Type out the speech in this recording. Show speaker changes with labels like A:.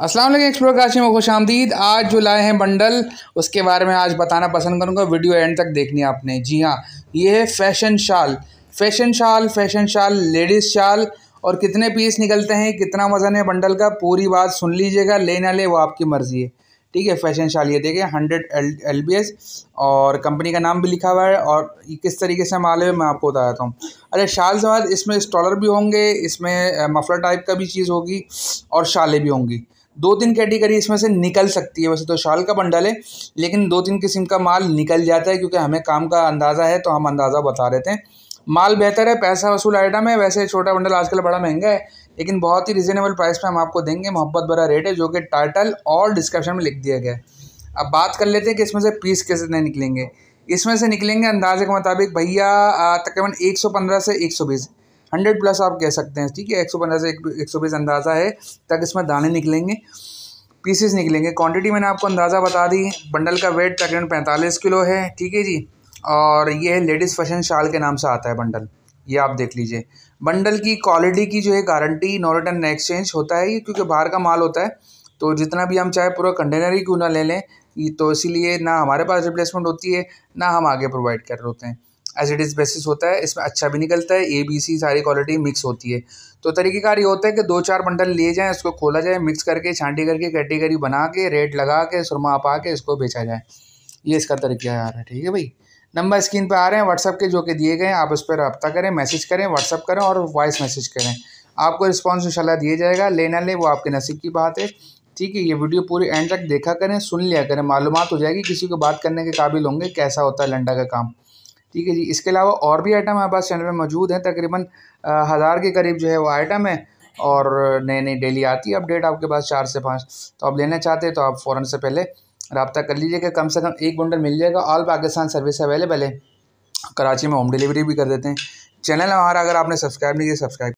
A: Aslam explore Kashi में खुश आमदीद आज जो लाए हैं बंडल उसके बारे में आज बताना पसंद करूँगा वीडियो एंड तक देखनी आपने जी हाँ ये है फैशन शाल फैशन शाल फैशन शाल लेडीज़ शाल और कितने पीस निकलते हैं कितना वज़न है बंडल का पूरी बात सुन लीजिएगा ले ना ले वो आपकी मर्ज़ी है ठीक है फैशन शाल ये देखिए hundred L L B S और कंपनी का नाम भी लिखा हुआ है और किस तरीके से माल है मैं आपको बता देता हूँ अरे शाल से बाद इसमें स्टॉलर भी होंगे इसमें मफलर टाइप का भी चीज़ होगी और शालें भी होंगी दो तीन कैटेगरी इसमें से निकल सकती है वैसे तो शॉल का बंडल है लेकिन दो तीन किस्म का माल निकल जाता है क्योंकि हमें काम का अंदाज़ा है तो हम अंदाज़ा बता देते हैं माल बेहतर है पैसा वसूल आइटम है वैसे छोटा बंडल आजकल बड़ा महंगा है लेकिन बहुत ही रिजनेबल प्राइस पर हम आपको देंगे मोहब्बत भरा रेट है जो कि टाइटल और डिस्क्रिप्शन में लिख दिया गया अब बात कर लेते हैं कि इसमें से पीस नहीं निकलेंगे इसमें से निकलेंगे अंदाजे के मुताबिक भैया तकरीबन पंद्रह से बीस हंड्रेड प्लस आप कह सकते हैं ठीक है एक सौ पंद्रह से एक सौ बीस अंदाज़ा है तक इसमें दाने निकलेंगे पीसेस निकलेंगे क्वांटिटी मैंने आपको अंदाज़ा बता दी बंडल का वेट तकरीबन पैंतालीस किलो है ठीक है जी और ये है लेडीज़ फैशन शाल के नाम से आता है बंडल ये आप देख लीजिए बंडल की क्वालिटी की जो है गारंटी नो रिटर्न एक्सचेंज होता है ये क्योंकि बाहर का माल होता है तो जितना भी हम चाहे पूरा कंटेनर ही क्यों ना ले लें तो इसीलिए ना हमारे पास रिप्लेसमेंट होती है ना हम आगे प्रोवाइड कर रहे होते हैं एज इट इज़ बेसिस होता है इसमें अच्छा भी निकलता है ए बी सी सारी क्वालिटी मिक्स होती है तो तरीक़ेकार ये होता है कि दो चार बंडल लिए जाएँ उसको खोला जाए मिक्स करके छांटी करके कैटेगरी बना के रेट लगा के सुरमा पा के इसको बेचा जाए ये इसका तरीका आ रहा है ठीक है भाई नंबर स्क्रीन पर आ रहे हैं व्हाट्सअप के जो कि दिए गए हैं आप उस पर रब्ता करें मैसेज करें व्हाट्सअप करें और वॉइस मैसेज करें आपको रिस्पॉन्स इंशाल्लाह दिया जाएगा लेना ले वो आपके नसीब की बात है ठीक है ये वीडियो पूरी एंड तक देखा करें सुन लिया करें मालूम हो जाएगी किसी को बात करने के काबिल होंगे कैसा होता है लंडा का काम ठीक है जी इसके अलावा और भी आइटम हमारे पास चैनल में मौजूद हैं तकरीबन हज़ार के करीब जो है वो आइटम है और नई नई डेली आती है अपडेट आपके पास चार से पाँच तो आप लेना चाहते हैं तो आप फ़ौर से पहले रबता कर लीजिएगा कम से कम एक बंडल मिल जाएगा ऑल पाकिस्तान सर्विस अवेलेबल है कराची में होम डिलीवरी भी कर देते हैं चैनल हमारा अगर आपने सब्सक्राइब नहीं किया सब्सक्राइब